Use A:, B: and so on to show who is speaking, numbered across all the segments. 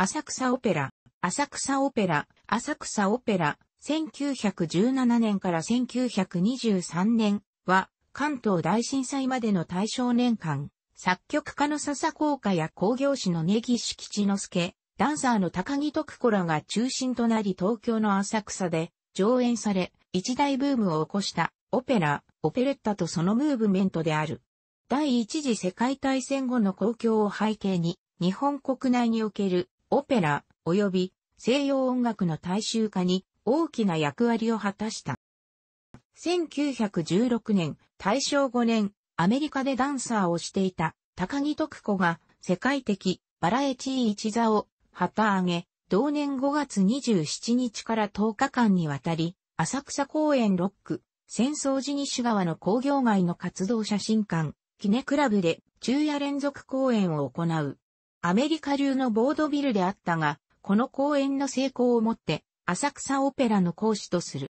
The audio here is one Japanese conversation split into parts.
A: 浅草オペラ、浅草オペラ、浅草オペラ、1917年から1923年は、関東大震災までの大正年間、作曲家の笹効果や工業士の根岸吉之助、ダンサーの高木徳子らが中心となり東京の浅草で上演され、一大ブームを起こしたオペラ、オペレッタとそのムーブメントである。第一次世界大戦後の公共を背景に、日本国内におけるオペラ、及び西洋音楽の大衆化に大きな役割を果たした。1916年、大正5年、アメリカでダンサーをしていた高木徳子が世界的バラエティ一座を旗揚げ、同年5月27日から10日間にわたり、浅草公園ロック、戦争時西側の工業街の活動写真館、キネクラブで昼夜連続公演を行う。アメリカ流のボードビルであったが、この公演の成功をもって、浅草オペラの講師とする。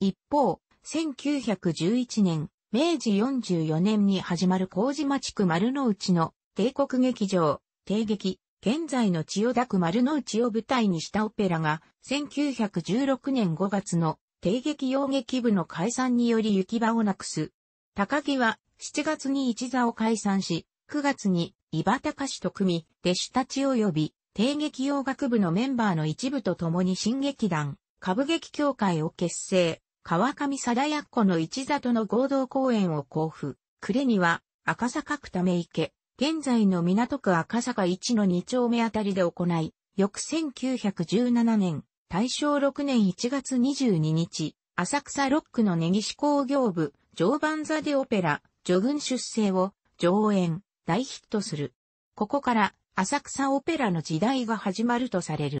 A: 一方、1911年、明治44年に始まる麹町区丸の内の帝国劇場、帝劇、現在の千代田区丸の内を舞台にしたオペラが、1916年5月の帝劇洋劇部の解散により行き場をなくす。高木は7月に一座を解散し、9月に岩高氏と組み、弟子たち及び、帝劇洋楽部のメンバーの一部と共に新劇団、歌舞劇協会を結成、川上貞子の一里の合同公演を交付、暮れには、赤坂区ため池、現在の港区赤坂1の2丁目あたりで行い、翌1917年、大正6年1月22日、浅草ロックの根岸工業部、常磐座でオペラ、序軍出生を上演。大ヒットする。ここから浅草オペラの時代が始まるとされる。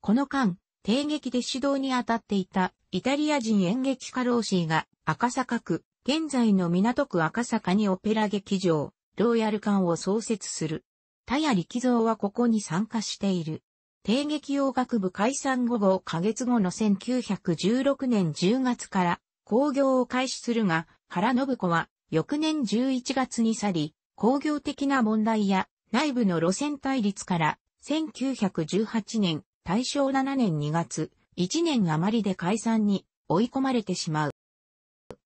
A: この間、帝劇で指導に当たっていたイタリア人演劇家ローシーが赤坂区、現在の港区赤坂にオペラ劇場、ローヤル館を創設する。田谷力蔵はここに参加している。帝劇洋楽部解散後5ヶ月後の1916年10月から興行を開始するが、原信子は翌年11月に去り、工業的な問題や内部の路線対立から1918年大正7年2月1年余りで解散に追い込まれてしまう。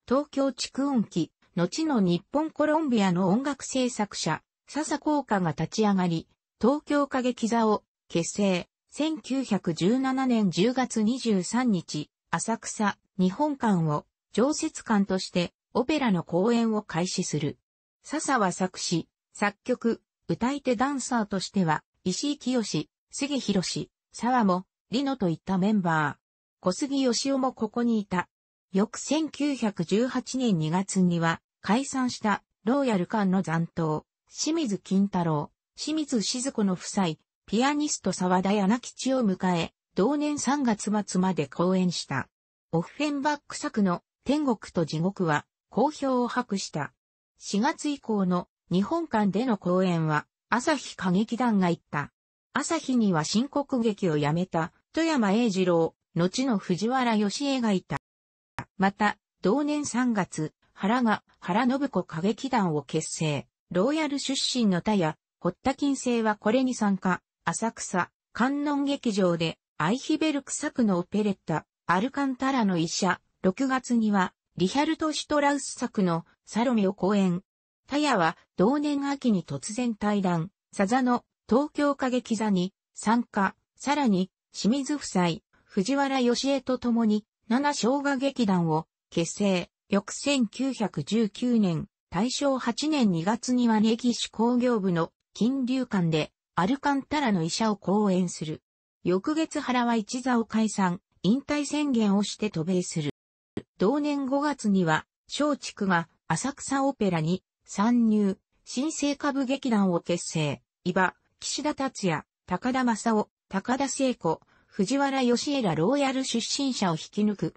A: 東京蓄音機、後の日本コロンビアの音楽制作者、笹効果が立ち上がり、東京歌劇座を結成。1917年10月23日、浅草、日本館を常設館としてオペラの公演を開始する。笹は作詞、作曲、歌い手ダンサーとしては、石井清、杉博、沢も、リノといったメンバー。小杉義雄もここにいた。翌1918年2月には、解散した、ローヤル館の残党、清水金太郎、清水静子の夫妻、ピアニスト沢田柳吉を迎え、同年3月末まで公演した。オッフェンバック作の天国と地獄は、好評を博した。4月以降の日本館での公演は、朝日歌劇団が行った。朝日には新国劇をやめた、富山栄二郎、後の藤原義恵がいた。また、同年3月、原が原信子歌劇団を結成。ローヤル出身の他や、堀田金星はこれに参加、浅草、観音劇場で、アイヒベルク作のオペレッタ、アルカンタラの医者、6月には、リヒャルト・シュトラウス作のサロメを講演。タヤは同年秋に突然対談、サザの東京歌劇座に参加、さらに清水夫妻、藤原義江と共に七生姜劇団を結成。翌1919年、大正8年2月には根岸工業部の金流館でアルカンタラの医者を講演する。翌月原は一座を解散、引退宣言をして渡米する。同年5月には、松竹が浅草オペラに参入、新生歌舞劇団を結成、伊庭、岸田達也、高田正夫、高田聖子、藤原義枝ローヤル出身者を引き抜く。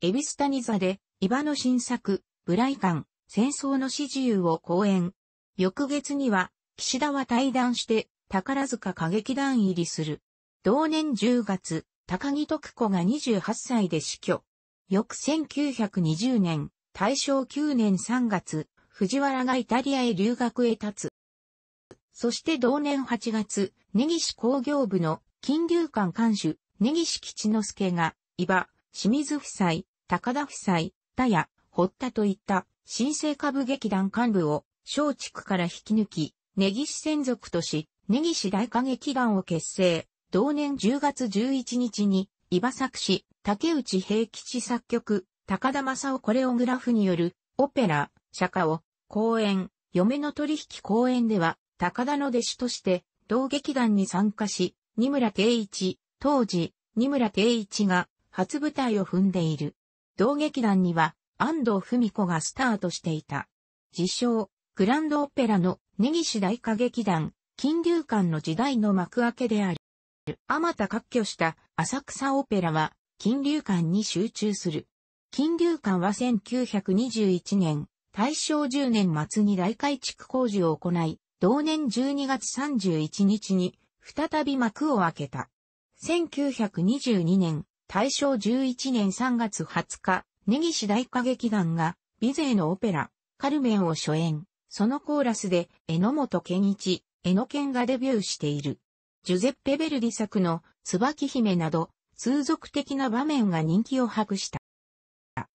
A: エビスタニ座で、伊庭の新作、ブライカン、戦争の始自由を講演。翌月には、岸田は対談して、宝塚歌劇団入りする。同年10月、高木徳子が28歳で死去。翌1920年、大正9年3月、藤原がイタリアへ留学へ立つ。そして同年8月、根岸工業部の金流館監守、根岸吉之助が、伊庭、清水夫妻、高田夫妻、田谷、堀田といった新生歌舞劇団幹部を松竹から引き抜き、根岸専属とし、根岸大歌劇団を結成。同年10月11日に、伊庭作詞、竹内平吉作曲、高田正夫コレオグラフによる、オペラ、釈迦を、公演、嫁の取引公演では、高田の弟子として、同劇団に参加し、二村定一、当時、二村定一が、初舞台を踏んでいる。同劇団には、安藤文子がスタートしていた。自称、グランドオペラの根岸大歌劇団、金流館の時代の幕開けである。あまた割拠した浅草オペラは、金流館に集中する。金流館は1921年、大正10年末に大改築工事を行い、同年12月31日に再び幕を開けた。1922年、大正11年3月20日、根岸大歌劇団が、美勢のオペラ、カルメンを初演。そのコーラスで、榎本健一、榎健がデビューしている。ジュゼッペ・ベルディ作の、椿姫など、通俗的な場面が人気を博した。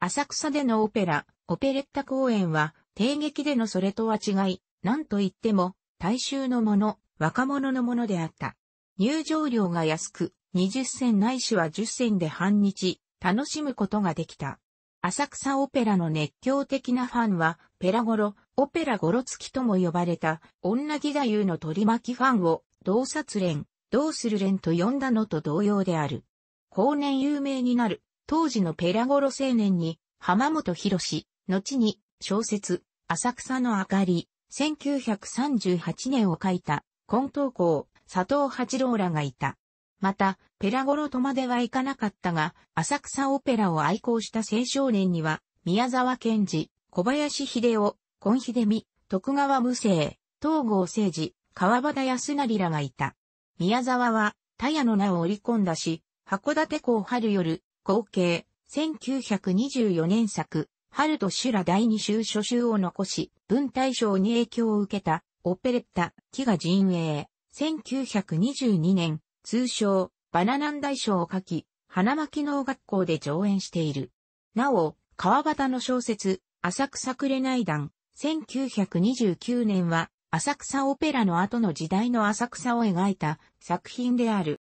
A: 浅草でのオペラ、オペレッタ公演は、帝劇でのそれとは違い、何と言っても、大衆のもの、若者のものであった。入場料が安く、20銭ないしは10銭で半日、楽しむことができた。浅草オペラの熱狂的なファンは、ペラゴロ、オペラゴロ付きとも呼ばれた、女義太夫の取り巻きファンを、同殺連、どうする連と呼んだのと同様である。後年有名になる、当時のペラゴロ青年に、浜本博士、後に、小説、浅草の明かり、1938年を書いた、根東校、佐藤八郎らがいた。また、ペラゴロとまではいかなかったが、浅草オペラを愛好した青少年には、宮沢賢治、小林秀夫、近秀美、徳川無生、東郷誠治、川端康成らがいた。宮沢は、田屋の名を織り込んだし、函館港春夜、合計、1924年作、春と修羅第二集初集を残し、文大賞に影響を受けた、オペレッタ、木が陣営、1922年、通称、バナナン大賞を書き、花巻農学校で上演している。なお、川端の小説、浅草紅団、1929年は、浅草オペラの後の時代の浅草を描いた作品である。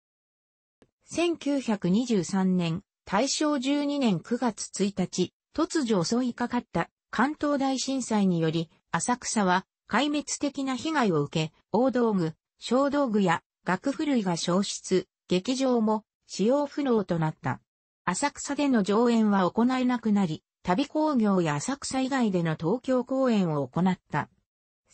A: 1923年、大正12年9月1日、突如襲いかかった関東大震災により、浅草は壊滅的な被害を受け、大道具、小道具や楽譜類が消失、劇場も使用不能となった。浅草での上演は行えなくなり、旅工業や浅草以外での東京公演を行った。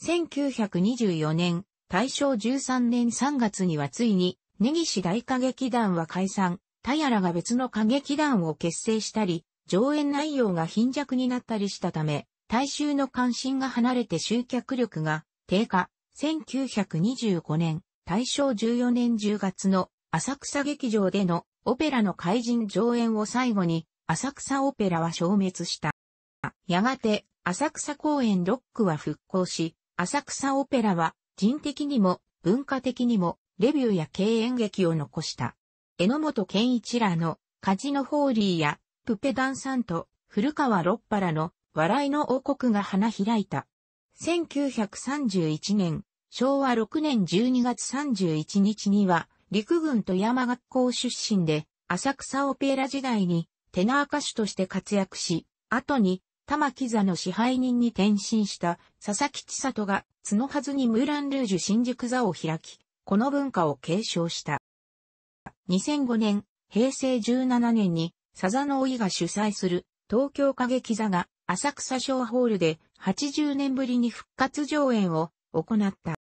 A: 1924年、大正13年3月にはついに根岸大歌劇団は解散、田やらが別の歌劇団を結成したり、上演内容が貧弱になったりしたため、大衆の関心が離れて集客力が低下。1925年、大正14年10月の浅草劇場でのオペラの怪人上演を最後に、浅草オペラは消滅した。やがて、浅草公演ロックは復興し、浅草オペラは人的にも文化的にもレビューや経演劇を残した。榎本健一らのカジノホーリーやプペダンサント、古川六波らの笑いの王国が花開いた。1931年、昭和6年12月31日には、陸軍と山学校出身で、浅草オペラ時代にテナー歌手として活躍し、後に玉木座の支配人に転身した佐々木千里が角はずにムーランルージュ新宿座を開き、この文化を継承した。2005年、平成17年に、サザノオイが主催する東京歌劇座が浅草小ホールで80年ぶりに復活上演を行った。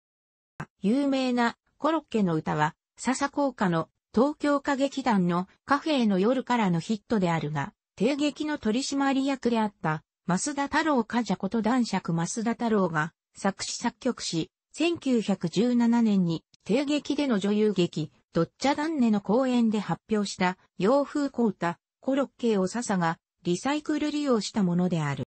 A: 有名なコロッケの歌は笹効果の東京歌劇団のカフェへの夜からのヒットであるが、帝劇の取締役であった増田太郎家じゃこと男爵増田太郎が作詞作曲し、1917年に帝劇での女優劇、ドッチャダンネの公演で発表した洋風コータ、コロッケを笹がリサイクル利用したものである。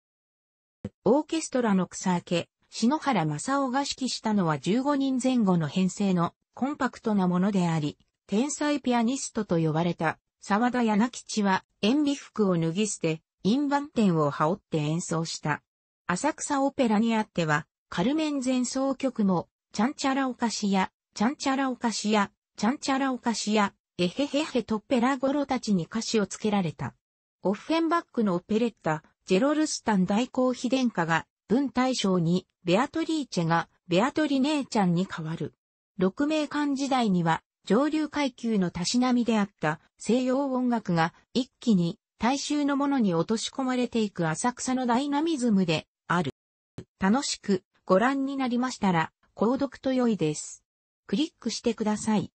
A: オーケストラの草明け、篠原正夫が指揮したのは15人前後の編成のコンパクトなものであり、天才ピアニストと呼ばれた沢田柳吉は塩尾服を脱ぎ捨て、陰板点を羽織って演奏した。浅草オペラにあっては、カルメン前奏曲も、ちゃんちゃらお菓子やチャンチャラオ菓子屋、チャンチャラオ菓子屋、エヘヘヘとペラゴロたちに歌詞をつけられた。オッフェンバックのオペレッタ、ジェロルスタン大公妃殿下が、文大将に、ベアトリーチェが、ベアトリ姉ちゃんに変わる。六名館時代には、上流階級のたしなみであった西洋音楽が一気に大衆のものに落とし込まれていく浅草のダイナミズムである。楽しくご覧になりましたら、購読と良いです。クリックしてください。